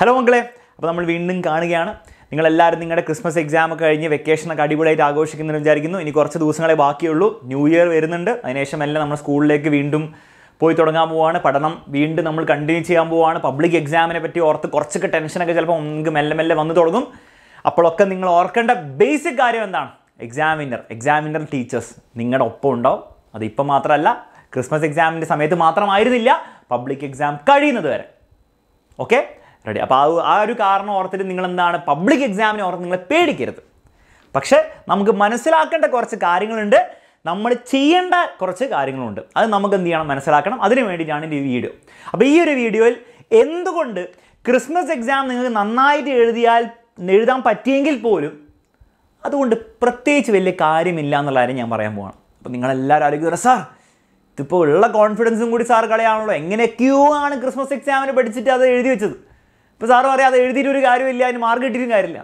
hello മക്കളെ അപ്പോൾ നമ്മൾ വീണ്ടും കാണുകയാണ് നിങ്ങളെല്ലാവരും നിങ്ങളുടെ ക്രിസ്മസ് എക്സാം ഒക്കെ കഴിഞ്ഞ് വെക്കേഷനൊക്കെ അടിപൊളിയായിട്ട് ആഘോഷിക്കുന്നതെന്ന് വിചാരിക്കുന്നു ഇനി കുറച്ച് ദിവസങ്ങളെ ബാക്കിയുള്ളൂ ന്യൂ ഇയർ വരുന്നുണ്ട് അതിനുശേഷം എല്ലാം നമ്മൾ സ്കൂളിലേക്ക് വീണ്ടും പോയി തുടങ്ങാൻ പോവാണ് പഠനം വീണ്ടും നമ്മൾ കണ്ടിന്യൂ ചെയ്യാൻ പോവാണ് പബ്ലിക് എക്സാമിനെ പറ്റി ഓർത്ത് കുറച്ചൊക്കെ ടെൻഷനൊക്കെ ചിലപ്പോൾ നിങ്ങൾക്ക് മെല്ലെ മെല്ലെ വന്നു തുടങ്ങും അപ്പോഴൊക്കെ നിങ്ങൾ ഓർക്കേണ്ട ബേസിക് കാര്യം എന്താണ് എക്സാമിനർ എക്സാമിനർ ടീച്ചേഴ്സ് നിങ്ങളുടെ ഒപ്പം ഉണ്ടാവും അത് മാത്രമല്ല ക്രിസ്മസ് എക്സാമിൻ്റെ സമയത്ത് മാത്രമായിരുന്നില്ല പബ്ലിക് എക്സാം കഴിയുന്നത് വരെ ഓക്കെ റെഡി അപ്പോൾ ആ ആ ഒരു കാരണം ഓർത്തിട്ട് നിങ്ങൾ എന്താണ് പബ്ലിക് എക്സാമിനെ ഓർത്ത് നിങ്ങളെ പേടിക്കരുത് പക്ഷേ നമുക്ക് മനസ്സിലാക്കേണ്ട കുറച്ച് കാര്യങ്ങളുണ്ട് നമ്മൾ ചെയ്യേണ്ട കുറച്ച് കാര്യങ്ങളുണ്ട് അത് നമുക്ക് എന്ത് ചെയ്യണം മനസ്സിലാക്കണം അതിന് വേണ്ടിയിട്ടാണ് ഈ വീഡിയോ അപ്പോൾ ഈ ഒരു വീഡിയോയിൽ എന്തുകൊണ്ട് ക്രിസ്മസ് എക്സാം നിങ്ങൾക്ക് നന്നായിട്ട് എഴുതിയാൽ എഴുതാൻ പറ്റിയെങ്കിൽ പോലും അതുകൊണ്ട് പ്രത്യേകിച്ച് വലിയ കാര്യമില്ല എന്നുള്ള കാര്യം ഞാൻ പറയാൻ പോകണം അപ്പോൾ നിങ്ങളെല്ലാവരും ആലോചിക്കുക സാർ ഇതിപ്പോൾ ഉള്ള കോൺഫിഡൻസും കൂടി സാർ കളയാണല്ലോ എങ്ങനെയൊക്കെയോ ആണ് ക്രിസ്മസ് എക്സാമിന് പഠിച്ചിട്ട് അത് എഴുതി വെച്ചത് ഇപ്പോൾ സാറ് പറയാം അത് എഴുതിയിട്ട് ഒരു കാര്യമില്ല അതിന് മാർക്ക് കിട്ടിയിട്ടും കാര്യമില്ല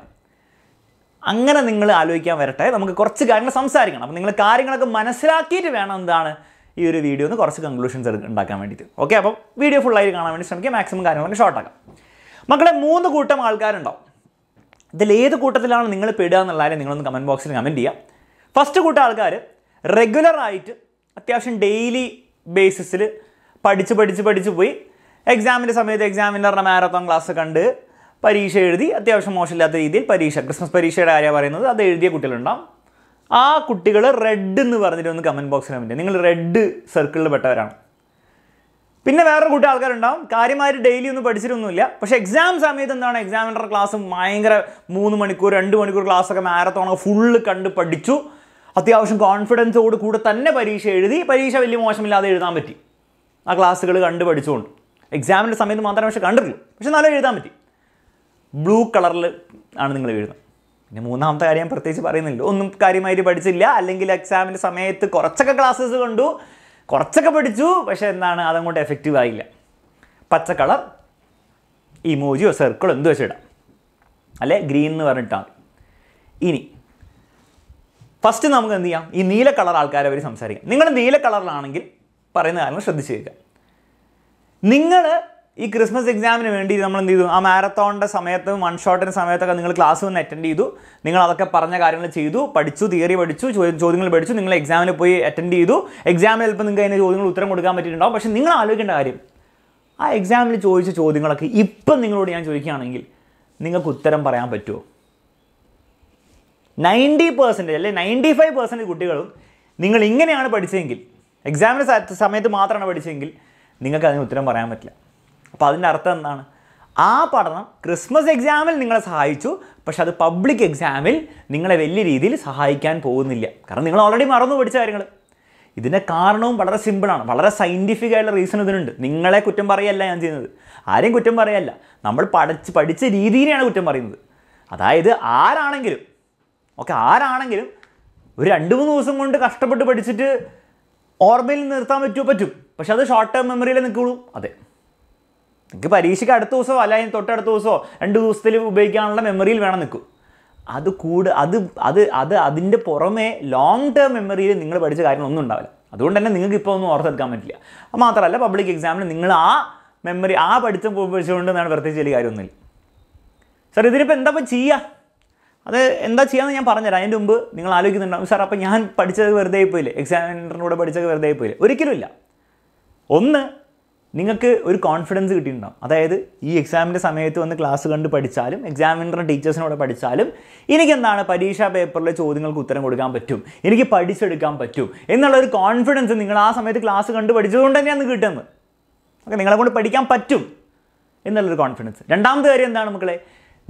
അങ്ങനെ നിങ്ങൾ ആലോചിക്കാൻ വരട്ടെ നമുക്ക് കുറച്ച് കാര്യങ്ങൾ സംസാരിക്കണം അപ്പോൾ നിങ്ങൾ കാര്യങ്ങളൊക്കെ മനസ്സിലാക്കിയിട്ട് വേണം എന്താണ് ഈ ഒരു വീഡിയോ നിന്ന് കുറച്ച് കൺക്ലൂഷൻസ് ഉണ്ടാക്കാൻ വേണ്ടിയിട്ട് ഓക്കെ അപ്പം വീഡിയോ ഫുള്ളായി കാണാൻ വേണ്ടി ശ്രമിക്കുക മാക്സിമം കാര്യങ്ങളൊക്കെ ഷോർട്ടാക്കാം മക്കളെ മൂന്ന് കൂട്ടം ആൾക്കാരുണ്ടാവും ഇതിൽ ഏത് കൂട്ടത്തിലാണ് നിങ്ങൾ പെടുക എന്നുള്ളതിനെ നിങ്ങളൊന്ന് കമൻറ്റ് ബോക്സിൽ കമൻറ്റ് ചെയ്യുക ഫസ്റ്റ് കൂട്ടം ആൾക്കാർ റെഗുലറായിട്ട് അത്യാവശ്യം ഡെയിലി ബേസിസിൽ പഠിച്ച് പഠിച്ച് പഠിച്ച് പോയി എക്സാമിൻ്റെ സമയത്ത് എക്സാമിനർ മാരത്തോൺ ക്ലാസ് കണ്ട് പരീക്ഷ എഴുതി അത്യാവശ്യം മോശമില്ലാത്ത രീതിയിൽ പരീക്ഷ ക്രിസ്മസ് പരീക്ഷയുടെ കാര്യം പറയുന്നത് അത് എഴുതിയ കുട്ടികളുണ്ടാവും ആ കുട്ടികൾ റെഡ് എന്ന് പറഞ്ഞിട്ട് ഒന്ന് കമൻറ്റ് ബോക്സിൽ കമൻറ്റ് നിങ്ങൾ റെഡ് സർക്കിളിൽ പെട്ടവരാണ് പിന്നെ വേറൊരു കൂട്ടം ആൾക്കാരുണ്ടാവും കാര്യമായിട്ട് ഡെയിലി ഒന്നും പഠിച്ചിട്ടൊന്നുമില്ല പക്ഷേ എക്സാം സമയത്ത് എന്താണ് എക്സാമിനർ ക്ലാസ് ഭയങ്കര മൂന്ന് മണിക്കൂർ രണ്ട് മണിക്കൂർ ക്ലാസ്സൊക്കെ മാരത്തോണൊക്കെ ഫുള്ള് കണ്ട് പഠിച്ചു അത്യാവശ്യം കോൺഫിഡൻസോട് കൂടെ തന്നെ പരീക്ഷ എഴുതി പരീക്ഷ വലിയ മോശമില്ലാതെ എഴുതാൻ പറ്റി ആ ക്ലാസ്സുകൾ കണ്ട് പഠിച്ചുകൊണ്ട് എക്സാമിൻ്റെ സമയത്ത് മാത്രമേ പക്ഷേ കണ്ടിട്ടുള്ളൂ പക്ഷെ നല്ല എഴുതാൻ പറ്റി ബ്ലൂ കളറിൽ ആണ് നിങ്ങൾ എഴുതുന്നത് പിന്നെ മൂന്നാമത്തെ കാര്യം ഞാൻ പ്രത്യേകിച്ച് പറയുന്നില്ല ഒന്നും കാര്യമായിട്ട് പഠിച്ചില്ല അല്ലെങ്കിൽ എക്സാമിൻ്റെ സമയത്ത് കുറച്ചൊക്കെ ക്ലാസ്സസ് കണ്ടു കുറച്ചൊക്കെ പഠിച്ചു പക്ഷേ എന്താണ് അതങ്ങോട്ട് എഫക്റ്റീവ് ആയില്ല പച്ച കളർ ഇമോജിയോ സർക്കിളോ എന്ത് വെച്ചിടാം അല്ലെ ഗ്രീൻ എന്ന് പറഞ്ഞിട്ടാണ് ഇനി ഫസ്റ്റ് നമുക്ക് എന്ത് ചെയ്യാം ഈ നീല കളർ ആൾക്കാരെ അവർ സംസാരിക്കാം നിങ്ങൾ നീല കളറിലാണെങ്കിൽ പറയുന്ന കാര്യങ്ങൾ ശ്രദ്ധിച്ചു കേൾക്കുക നിങ്ങൾ ഈ ക്രിസ്മസ് എക്സാമിന് വേണ്ടി നമ്മൾ എന്ത് ചെയ്തു ആ മാരത്തോണിൻ്റെ സമയത്ത് വൺ ഷോട്ടിൻ്റെ സമയത്തൊക്കെ നിങ്ങൾ ക്ലാസ് വന്ന് അറ്റൻഡ് ചെയ്തു നിങ്ങൾ അതൊക്കെ പറഞ്ഞ കാര്യങ്ങൾ ചെയ്തു പഠിച്ചു തിയറി പഠിച്ചു ചോദ്യങ്ങൾ പഠിച്ചു നിങ്ങൾ എക്സാമിന് പോയി അറ്റൻഡ് ചെയ്തു എക്സാമിൽ ചിലപ്പോൾ നിങ്ങൾക്ക് അതിന് ചോദ്യങ്ങൾ ഉത്തരം കൊടുക്കാൻ പറ്റിയിട്ടുണ്ടാവും പക്ഷേ നിങ്ങൾ ആലോചിക്കേണ്ട കാര്യം ആ എക്സാമിൽ ചോദിച്ച ചോദ്യങ്ങളൊക്കെ ഇപ്പം നിങ്ങളോട് ഞാൻ ചോദിക്കുകയാണെങ്കിൽ നിങ്ങൾക്ക് ഉത്തരം പറയാൻ പറ്റുമോ നയൻറ്റി പെർസെൻറ്റേജ് അല്ലെ നയൻറ്റി ഫൈവ് പെർസെൻറ്റേജ് കുട്ടികളും നിങ്ങൾ ഇങ്ങനെയാണ് പഠിച്ചതെങ്കിൽ എക്സാമിൻ്റെ സമയത്ത് മാത്രമാണ് പഠിച്ചതെങ്കിൽ നിങ്ങൾക്ക് അതിന് ഉത്തരം പറയാൻ പറ്റില്ല അപ്പോൾ അതിൻ്റെ അർത്ഥം എന്താണ് ആ പഠനം ക്രിസ്മസ് എക്സാമിൽ നിങ്ങളെ സഹായിച്ചു പക്ഷെ അത് പബ്ലിക് എക്സാമിൽ നിങ്ങളെ വലിയ രീതിയിൽ സഹായിക്കാൻ പോകുന്നില്ല കാരണം നിങ്ങൾ ഓൾറെഡി മറന്നു പഠിച്ച കാര്യങ്ങൾ ഇതിൻ്റെ കാരണവും വളരെ സിമ്പിളാണ് വളരെ സയൻറ്റിഫിക് ആയിട്ടുള്ള റീസൺ ഇതിനുണ്ട് നിങ്ങളെ കുറ്റം പറയല്ല ഞാൻ ചെയ്യുന്നത് ആരെയും കുറ്റം പറയല്ല നമ്മൾ പഠിച്ച് പഠിച്ച രീതിയിലാണ് കുറ്റം പറയുന്നത് അതായത് ആരാണെങ്കിലും ഓക്കെ ആരാണെങ്കിലും ഒരു രണ്ട് മൂന്ന് ദിവസം കൊണ്ട് കഷ്ടപ്പെട്ട് പഠിച്ചിട്ട് ഓർമ്മയിൽ നിർത്താൻ പറ്റുമോ പറ്റും പക്ഷെ അത് ഷോർട്ട് ടേം മെമ്മറിയിൽ നിൽക്കുള്ളൂ അതെ നിങ്ങൾക്ക് പരീക്ഷയ്ക്ക് അടുത്ത ദിവസമോ അല്ലെങ്കിൽ തൊട്ടടുത്ത ദിവസമോ രണ്ട് ദിവസത്തിൽ ഉപയോഗിക്കാനുള്ള മെമ്മറിയിൽ വേണം നിൽക്കും അത് കൂട് അത് അത് അത് അതിൻ്റെ പുറമേ ലോങ് ടേം മെമ്മറിയിൽ നിങ്ങൾ പഠിച്ച കാര്യങ്ങളൊന്നും ഉണ്ടാവില്ല അതുകൊണ്ട് തന്നെ നിങ്ങൾക്ക് ഇപ്പോൾ ഒന്നും ഓർത്തെടുക്കാൻ പറ്റില്ല അത് മാത്രമല്ല പബ്ലിക് എക്സാമിന് നിങ്ങൾ ആ മെമ്മറി ആ പഠിച്ച പഠിച്ചുകൊണ്ട് എന്നാണ് പ്രത്യേകിച്ച് വലിയ കാര്യമൊന്നുമില്ല സാർ ഇതിനിപ്പോൾ എന്താ ഇപ്പം ചെയ്യുക അത് എന്താ ചെയ്യാമെന്ന് ഞാൻ പറഞ്ഞുതരാം അതിൻ്റെ മുമ്പ് നിങ്ങൾ ആലോചിക്കുന്നുണ്ടാവും സാർ അപ്പോൾ ഞാൻ പഠിച്ചത് വെറുതെ ആയിപ്പോയില്ലേ എക്സാമിനറിൻ്റെ കൂടെ പഠിച്ചത് വെറുതെ ആയിപ്പോയില്ലേ ഒരിക്കലും ഇല്ല ഒന്ന് നിങ്ങൾക്ക് ഒരു കോൺഫിഡൻസ് കിട്ടിയിട്ടുണ്ടാകും അതായത് ഈ എക്സാമിൻ്റെ സമയത്ത് വന്ന് ക്ലാസ് കണ്ട് പഠിച്ചാലും എക്സാമിൻ്റെ ടീച്ചേഴ്സിനോട് പഠിച്ചാലും എനിക്കെന്താണ് പരീക്ഷാ പേപ്പറിലെ ചോദ്യങ്ങൾക്ക് ഉത്തരം കൊടുക്കാൻ പറ്റും എനിക്ക് പഠിച്ചെടുക്കാൻ പറ്റും എന്നുള്ളൊരു കോൺഫിഡൻസ് നിങ്ങൾ ആ സമയത്ത് ക്ലാസ് കണ്ട് പഠിച്ചതുകൊണ്ട് തന്നെയാണ് കിട്ടുന്നത് ഓക്കെ നിങ്ങളെ കൊണ്ട് പഠിക്കാൻ പറ്റും എന്നുള്ളൊരു കോൺഫിഡൻസ് രണ്ടാമത്തെ കാര്യം എന്താണ് മക്കളെ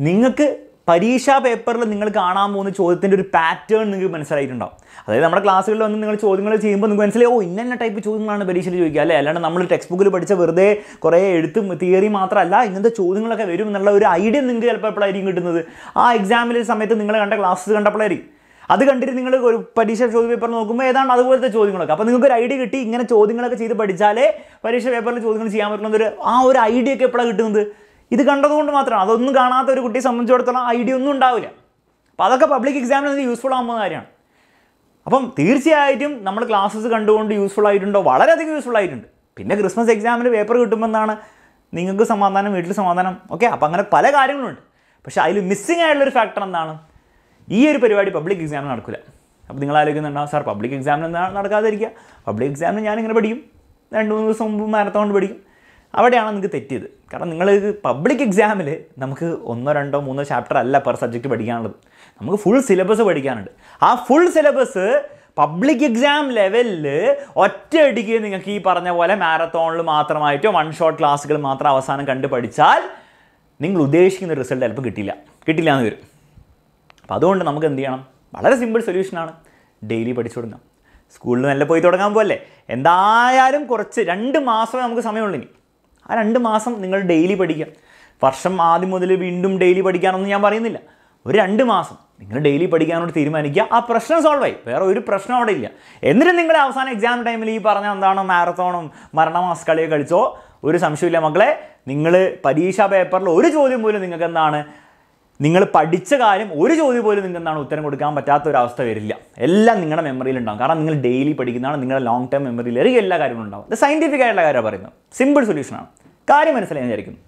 നിങ്ങൾക്ക് പരീക്ഷാ പേപ്പറിൽ നിങ്ങൾ കാണാൻ പോകുന്ന ചോദ്യത്തിൻ്റെ ഒരു പാറ്റേൺ നിങ്ങൾക്ക് മനസ്സിലായിട്ടുണ്ടാവും അതായത് നമ്മുടെ ക്ലാസ്സുകളിൽ വന്ന് നിങ്ങൾ ചോദ്യങ്ങൾ ചെയ്യുമ്പോൾ നിങ്ങൾക്ക് മനസ്സിലായി ഓ ഇന്ന ടൈപ്പ് ചോദ്യങ്ങളാണ് പരീക്ഷയിൽ ചോദിക്കുക അല്ലേ അല്ലാണ്ട് നമ്മൾ ടെക്സ്റ്റ് ബുക്കിൽ പഠിച്ച വെറുതെ കുറേ എഴുത്തും തിയറി മാത്രമല്ല ഇങ്ങനത്തെ ചോദ്യങ്ങളൊക്കെ വരും എന്നുള്ള ഒരു ഐഡിയ നിങ്ങൾക്ക് ചിലപ്പോൾ എപ്പോഴായിരിക്കും കിട്ടുന്നത് ആ എക്സാമിലെ സമയത്ത് നിങ്ങൾ കണ്ട ക്ലാസ്സസ് കണ്ടപ്പോഴായിരിക്കും അത് കണ്ടിട്ട് നിങ്ങൾ ഒരു പരീക്ഷ ചോദ്യ പേപ്പർ നോക്കുമ്പോൾ ഏതാണ്ട് അതുപോലത്തെ ചോദ്യങ്ങളൊക്കെ അപ്പോൾ നിങ്ങൾക്ക് ഒരു ഐഡിയ കിട്ടി ഇങ്ങനെ ചോദ്യങ്ങളൊക്കെ ചെയ്ത് പഠിച്ചാലേ പരീക്ഷ പേപ്പറിൽ ചോദ്യങ്ങൾ ചെയ്യാൻ പറ്റുന്നൊരു ഒരു ആ ഒരു ഐഡിയ ഒക്കെ എപ്പോഴാണ് കിട്ടുന്നത് ഇത് കണ്ടതുകൊണ്ട് മാത്രം അതൊന്നും കാണാത്ത ഒരു കുട്ടിയെ സംബന്ധിച്ചിടത്തോളം ഐഡിയ ഒന്നും ഉണ്ടാവില്ല അപ്പോൾ അതൊക്കെ പബ്ലിക് എക്സാമിന് അത് യൂസ്ഫുൾ ആകുന്ന കാര്യമാണ് അപ്പം തീർച്ചയായിട്ടും നമ്മൾ ക്ലാസ്സസ് കണ്ടുകൊണ്ട് യൂസ്ഫുൾ ആയിട്ടുണ്ടോ വളരെയധികം യൂസ്ഫുൾ ആയിട്ടുണ്ട് പിന്നെ ക്രിസ്മസ് എക്സാമിന് പേപ്പർ കിട്ടുമ്പോൾ എന്നാണ് നിങ്ങൾക്ക് സമാധാനം വീട്ടിൽ സമാധാനം ഓക്കെ അപ്പോൾ അങ്ങനെ പല കാര്യങ്ങളുണ്ട് പക്ഷേ അതിൽ മിസ്സിങ് ആയിട്ടുള്ളൊരു ഫാക്ടർ എന്താണ് ഈ ഒരു പരിപാടി പബ്ലിക് എക്സാമിന് നടക്കില്ല അപ്പോൾ നിങ്ങൾ ആലോചിക്കുന്നുണ്ടാവും സാർ പബ്ലിക് എക്സാമിന് നടക്കാതിരിക്കുക പബ്ലിക് എക്സാമിന് ഞാൻ ഇങ്ങനെ പഠിക്കും രണ്ട് മൂന്ന് ദിവസം മുമ്പ് മാരത്തോണ്ട് പഠിക്കും അവിടെയാണ് നിങ്ങൾക്ക് തെറ്റിയത് കാരണം നിങ്ങൾ പബ്ലിക് എക്സാമിൽ നമുക്ക് ഒന്നോ രണ്ടോ മൂന്നോ ചാപ്റ്റർ അല്ല പെർ സബ്ജക്റ്റ് പഠിക്കാനുള്ളത് നമുക്ക് ഫുൾ സിലബസ് പഠിക്കാനുണ്ട് ആ ഫുൾ സിലബസ് പബ്ലിക് എക്സാം ലെവലിൽ ഒറ്റയടിക്ക് നിങ്ങൾക്ക് ഈ പറഞ്ഞ പോലെ മാരത്തോണിൽ മാത്രമായിട്ടോ വൺ ഷോട്ട് ക്ലാസ്സുകൾ മാത്രം അവസാനം കണ്ട് പഠിച്ചാൽ നിങ്ങൾ ഉദ്ദേശിക്കുന്ന റിസൾട്ട് ചിലപ്പോൾ കിട്ടില്ല കിട്ടില്ല എന്ന് വരും അപ്പോൾ അതുകൊണ്ട് നമുക്ക് എന്ത് ചെയ്യണം വളരെ സിമ്പിൾ സൊല്യൂഷനാണ് ഡെയിലി പഠിച്ചു തുടങ്ങാം സ്കൂളിൽ നല്ല പോയി തുടങ്ങാൻ പോലെ എന്തായാലും കുറച്ച് രണ്ട് മാസമേ നമുക്ക് സമയമുള്ളൂ ഇനി ആ രണ്ട് മാസം നിങ്ങൾ ഡെയിലി പഠിക്കുക വർഷം ആദ്യം മുതൽ വീണ്ടും ഡെയിലി പഠിക്കാനൊന്നും ഞാൻ പറയുന്നില്ല ഒരു രണ്ട് മാസം നിങ്ങൾ ഡെയിലി പഠിക്കാനോട് തീരുമാനിക്കുക ആ പ്രശ്നം സോൾവ് ആയി വേറെ ഒരു പ്രശ്നം അവിടെ ഇല്ല എന്നിട്ട് നിങ്ങൾ അവസാന എക്സാം ടൈമിൽ ഈ പറഞ്ഞ എന്താണ് മാരത്തോണും മരണമാസ് കളിയോ കളിച്ചോ ഒരു സംശയമില്ല മക്കളെ നിങ്ങൾ പരീക്ഷാ പേപ്പറിൽ ഒരു ചോദ്യം പോലും നിങ്ങൾക്ക് എന്താണ് നിങ്ങൾ പഠിച്ച കാര്യം ഒരു ചോദ്യം പോലും നിങ്ങൾക്ക് എന്താണ് ഉത്തരം കൊടുക്കാൻ പറ്റാത്ത ഒരു അവസ്ഥ വരില്ല എല്ലാം നിങ്ങളുടെ മെമ്മറിയിൽ ഉണ്ടാവും കാരണം നിങ്ങൾ ഡെയിലി പഠിക്കുന്നതാണ് നിങ്ങളുടെ ലോങ് ടേം മെമ്മറിയിൽ ഇറങ്ങി എല്ലാ കാര്യങ്ങളും ഉണ്ടാവും ഇത് സയൻറ്റിഫിക് ആയിട്ടുള്ള കാര്യമാണ് പറയുന്നത് സിമ്പിൾ സൊല്യൂഷനാണ് കാര്യം മനസ്സിലായി വിചാരിക്കുന്നു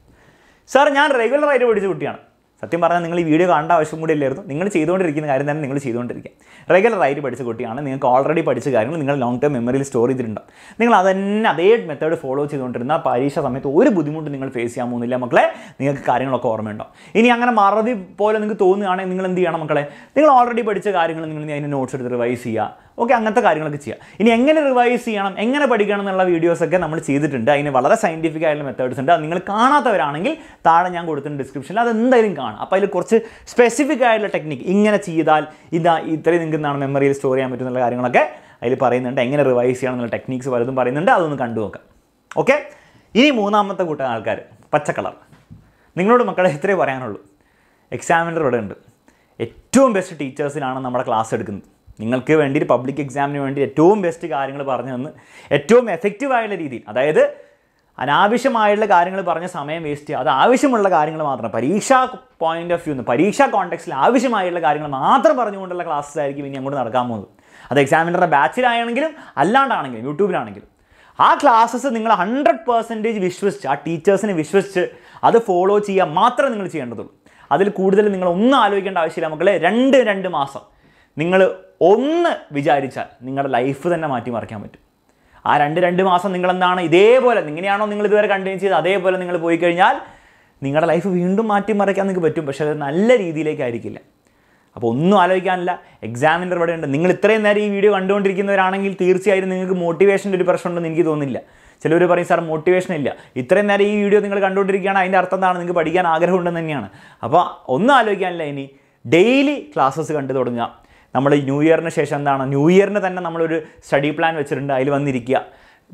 സാർ ഞാൻ റെഗുലറായിട്ട് പഠിച്ച കുട്ടിയാണ് സത്യം പറഞ്ഞാൽ നിങ്ങൾ ഈ വീഡിയോ കാണേണ്ട ആവശ്യം കൂടി ഇല്ലായിരുന്നു നിങ്ങൾ ചെയ്തുകൊണ്ടിരിക്കുന്ന കാര്യം തന്നെ നിങ്ങൾ ചെയ്തുകൊണ്ടിരിക്കുക ആയിട്ട് പഠിച്ച കുട്ടിയാണ് നിങ്ങൾക്ക് ഓൾറെഡി പഠിച്ച കാര്യങ്ങൾ നിങ്ങൾ ലോങ് ടേം മെമ്മറിയിൽ സ്റ്റോർ ചെയ്തിട്ടുണ്ടാവും നിങ്ങൾ അത് തന്നെ അതേ മെത്തേഡ് ഫോളോ ചെയ്തുകൊണ്ടിരുന്ന പരീക്ഷ സമയത്ത് ഒരു ബുദ്ധിമുട്ടും നിങ്ങൾ ഫേസ് ചെയ്യാൻ പോകുന്നില്ല മക്കളെ നിങ്ങൾക്ക് കാര്യങ്ങളൊക്കെ ഓർമ്മയുണ്ടോ ഇനി അങ്ങനെ മറവി പോലെ നിങ്ങൾക്ക് തോന്നുകയാണെങ്കിൽ നിങ്ങൾ എന്ത് ചെയ്യണം മക്കളെ നിങ്ങൾ ഓൾറെഡി പഠിച്ച കാര്യങ്ങൾ നിങ്ങൾ അതിൻ്റെ നോട്ട്സ് എടുത്ത് റിവൈസ് ചെയ്യുക ഓക്കെ അങ്ങനത്തെ കാര്യങ്ങളൊക്കെ ചെയ്യുക ഇനി എങ്ങനെ റിവൈസ് ചെയ്യണം എങ്ങനെ പഠിക്കണം എന്നുള്ള വീഡിയോസൊക്കെ നമ്മൾ ചെയ്തിട്ടുണ്ട് അതിന് വളരെ സയൻറ്റിഫിക് ആയിട്ടുള്ള മെത്തേഡ്സ് ഉണ്ട് അത് നിങ്ങൾ കാണാത്തവരാണെങ്കിൽ താഴെ ഞാൻ കൊടുത്തു ഡിസ്ക്രിപ്ഷനിൽ അത് എന്തായാലും കാണാം അപ്പോൾ അതിൽ കുറച്ച് സ്പെസിഫിക് ആയിട്ടുള്ള ടെക്നിക്ക് ഇങ്ങനെ ചെയ്താൽ ഇതാ ഇത്രയും നിങ്ങൾക്ക് എന്താണ് മെമ്മറിയിൽ സ്റ്റോർ ചെയ്യാൻ പറ്റുന്നുള്ള കാര്യങ്ങളൊക്കെ അതിൽ പറയുന്നുണ്ട് എങ്ങനെ റിവൈസ് ചെയ്യണം എന്നുള്ള ടെക്നിക്സ് പലതും പറയുന്നുണ്ട് അതൊന്ന് കണ്ടു നോക്കാം ഓക്കെ ഇനി മൂന്നാമത്തെ കൂട്ടം ആൾക്കാർ പച്ച കളർ നിങ്ങളോട് മക്കളെ ഇത്രയേ പറയാനുള്ളൂ എക്സാമിനർ ഇവിടെ ഉണ്ട് ഏറ്റവും ബെസ്റ്റ് ടീച്ചേഴ്സിനാണ് നമ്മുടെ ക്ലാസ് എടുക്കുന്നത് നിങ്ങൾക്ക് വേണ്ടി പബ്ലിക് എക്സാമിന് വേണ്ടി ഏറ്റവും ബെസ്റ്റ് കാര്യങ്ങൾ പറഞ്ഞു തന്ന് ഏറ്റവും എഫക്റ്റീവായുള്ള രീതിയിൽ അതായത് അനാവശ്യമായുള്ള കാര്യങ്ങൾ പറഞ്ഞ സമയം വേസ്റ്റ് ചെയ്യുക അത് ആവശ്യമുള്ള കാര്യങ്ങൾ മാത്രം പരീക്ഷാ പോയിന്റ് ഓഫ് വ്യൂ നിന്ന് പരീക്ഷാ കോൺടെക്സ്റ്റിൽ ആവശ്യമായുള്ള കാര്യങ്ങൾ മാത്രം പറഞ്ഞുകൊണ്ടുള്ള ക്ലാസ്സസ് ആയിരിക്കും ഇനി അങ്ങോട്ട് നടക്കാൻ പോകുന്നത് അത് എക്സാമിനറുടെ ബാച്ചിലാണെങ്കിലും അല്ലാണ്ടാണെങ്കിലും യൂട്യൂബിലാണെങ്കിലും ആ ക്ലാസ്സസ് നിങ്ങൾ ഹൺഡ്രഡ് പെർസെൻറ്റേജ് വിശ്വസിച്ച് ആ ടീച്ചേഴ്സിനെ വിശ്വസിച്ച് അത് ഫോളോ ചെയ്യുക മാത്രമേ നിങ്ങൾ ചെയ്യേണ്ടതുള്ളൂ അതിൽ കൂടുതൽ നിങ്ങൾ ഒന്നും ആലോചിക്കേണ്ട ആവശ്യമില്ല മക്കളെ രണ്ട് രണ്ട് മാസം നിങ്ങൾ ഒന്ന് വിചാരിച്ചാൽ നിങ്ങളുടെ ലൈഫ് തന്നെ മാറ്റി മറിക്കാൻ പറ്റും ആ രണ്ട് രണ്ട് മാസം നിങ്ങളെന്താണ് ഇതേപോലെ ഇങ്ങനെയാണോ നിങ്ങൾ ഇതുവരെ കണ്ടിന്യൂ ചെയ്ത് അതേപോലെ നിങ്ങൾ പോയി കഴിഞ്ഞാൽ നിങ്ങളുടെ ലൈഫ് വീണ്ടും മാറ്റി മറിക്കാൻ നിങ്ങൾക്ക് പറ്റും പക്ഷേ അത് നല്ല രീതിയിലേക്കായിരിക്കില്ല അപ്പോൾ ഒന്നും ആലോചിക്കാനില്ല എക്സാമിൻ്റെ ഇവിടെ ഉണ്ട് നിങ്ങൾ ഇത്രയും നേരം ഈ വീഡിയോ കണ്ടുകൊണ്ടിരിക്കുന്നവരാണെങ്കിൽ തീർച്ചയായും നിങ്ങൾക്ക് മോട്ടിവേഷൻ്റെ ഒരു പ്രശ്നമുണ്ടെന്ന് എനിക്ക് തോന്നുന്നില്ല ചിലർ പറയും സാർ മോട്ടിവേഷൻ ഇല്ല ഇത്രയും നേരം ഈ വീഡിയോ നിങ്ങൾ കണ്ടുകൊണ്ടിരിക്കുകയാണ് അതിൻ്റെ അർത്ഥം എന്താണ് നിങ്ങൾക്ക് പഠിക്കാൻ ആഗ്രഹമുണ്ടെന്ന് തന്നെയാണ് അപ്പോൾ ഒന്നും ആലോചിക്കാനില്ല ഇനി ഡെയിലി ക്ലാസ്സസ് കണ്ടു തുടങ്ങുക നമ്മൾ ന്യൂ ഇയറിന് ശേഷം എന്താണ് ന്യൂ ഇയറിന് തന്നെ നമ്മളൊരു സ്റ്റഡി പ്ലാൻ വെച്ചിട്ടുണ്ട് അതിൽ വന്നിരിക്കുക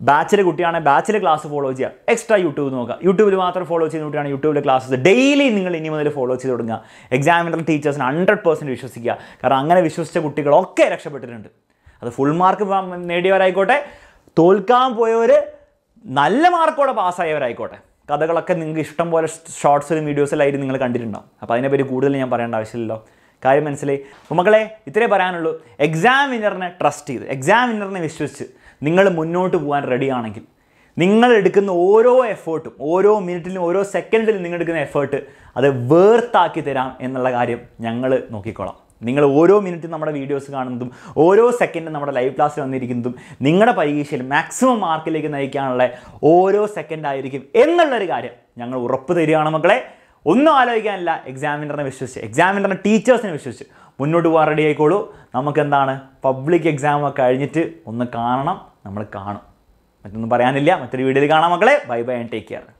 ബാച്ചിലെ കുട്ടിയാണെങ്കിൽ ബാച്ചിലെ ക്ലാസ് ഫോളോ ചെയ്യുക എക്സ്ട്രാ യൂട്യൂബ് നോക്കുക യൂട്യൂബിൽ മാത്രം ഫോളോ ചെയ്യുന്ന കുട്ടിയാണ് യൂട്യൂബിലെ ക്ലാസ്സസ് ഡെയിലി നിങ്ങൾ ഇനി മുതൽ ഫോളോ ചെയ്ത് തുടങ്ങുക എക്സാമിനർ ടീച്ചേഴ്സിന് ഹൺഡ്രഡ് പെർസെൻറ്റ് വിശ്വസിക്കുക കാരണം അങ്ങനെ വിശ്വസിച്ച കുട്ടികളൊക്കെ രക്ഷപ്പെട്ടിട്ടുണ്ട് അത് ഫുൾ മാർക്ക് നേടിയവരായിക്കോട്ടെ തോൽക്കാൻ പോയവർ നല്ല മാർക്കോടെ പാസ്സായവരായിക്കോട്ടെ കഥകളൊക്കെ നിങ്ങൾക്ക് ഇഷ്ടം പോലെ ഷോർട്സിലും വീഡിയോസിലായിട്ട് നിങ്ങൾ കണ്ടിട്ടുണ്ടാവും അപ്പോൾ അതിനെപ്പറ്റി കൂടുതൽ ഞാൻ പറയേണ്ട ആവശ്യമില്ലല്ലോ കാര്യം മനസ്സിലായി അപ്പോൾ മക്കളെ ഇത്രേ പറയാനുള്ളൂ എക്സാമിനറിനെ ട്രസ്റ്റ് ചെയ്ത് എക്സാമിനറിനെ വിശ്വസിച്ച് നിങ്ങൾ മുന്നോട്ട് പോകാൻ റെഡിയാണെങ്കിൽ നിങ്ങൾ എടുക്കുന്ന ഓരോ എഫേർട്ടും ഓരോ മിനിറ്റിലും ഓരോ സെക്കൻഡിലും നിങ്ങൾ എടുക്കുന്ന എഫേർട്ട് അത് വേർത്താക്കി തരാം എന്നുള്ള കാര്യം ഞങ്ങൾ നോക്കിക്കോളാം നിങ്ങൾ ഓരോ മിനിറ്റും നമ്മുടെ വീഡിയോസ് കാണുന്നതും ഓരോ സെക്കൻഡും നമ്മുടെ ലൈവ് ക്ലാസ്സിൽ വന്നിരിക്കുന്നതും നിങ്ങളുടെ പരീക്ഷയിൽ മാക്സിമം മാർക്കിലേക്ക് നയിക്കാനുള്ള ഓരോ സെക്കൻഡായിരിക്കും എന്നുള്ളൊരു കാര്യം ഞങ്ങൾ ഉറപ്പ് തരികയാണ് മക്കളെ ഒന്നും ആലോചിക്കാനില്ല എക്സാമിനറിനെ വിശ്വസിച്ച് എക്സാമിനറിനെ ടീച്ചേഴ്സിനെ വിശ്വസിച്ച് മുന്നോട്ട് പോകാൻ റെഡി ആയിക്കോളൂ നമുക്കെന്താണ് പബ്ലിക് എക്സാം ഒക്കെ കഴിഞ്ഞിട്ട് ഒന്ന് കാണണം നമ്മൾ കാണും മറ്റൊന്നും പറയാനില്ല മറ്റൊരു വീഡിയോയിൽ കാണാം മക്കളെ bye bye and take care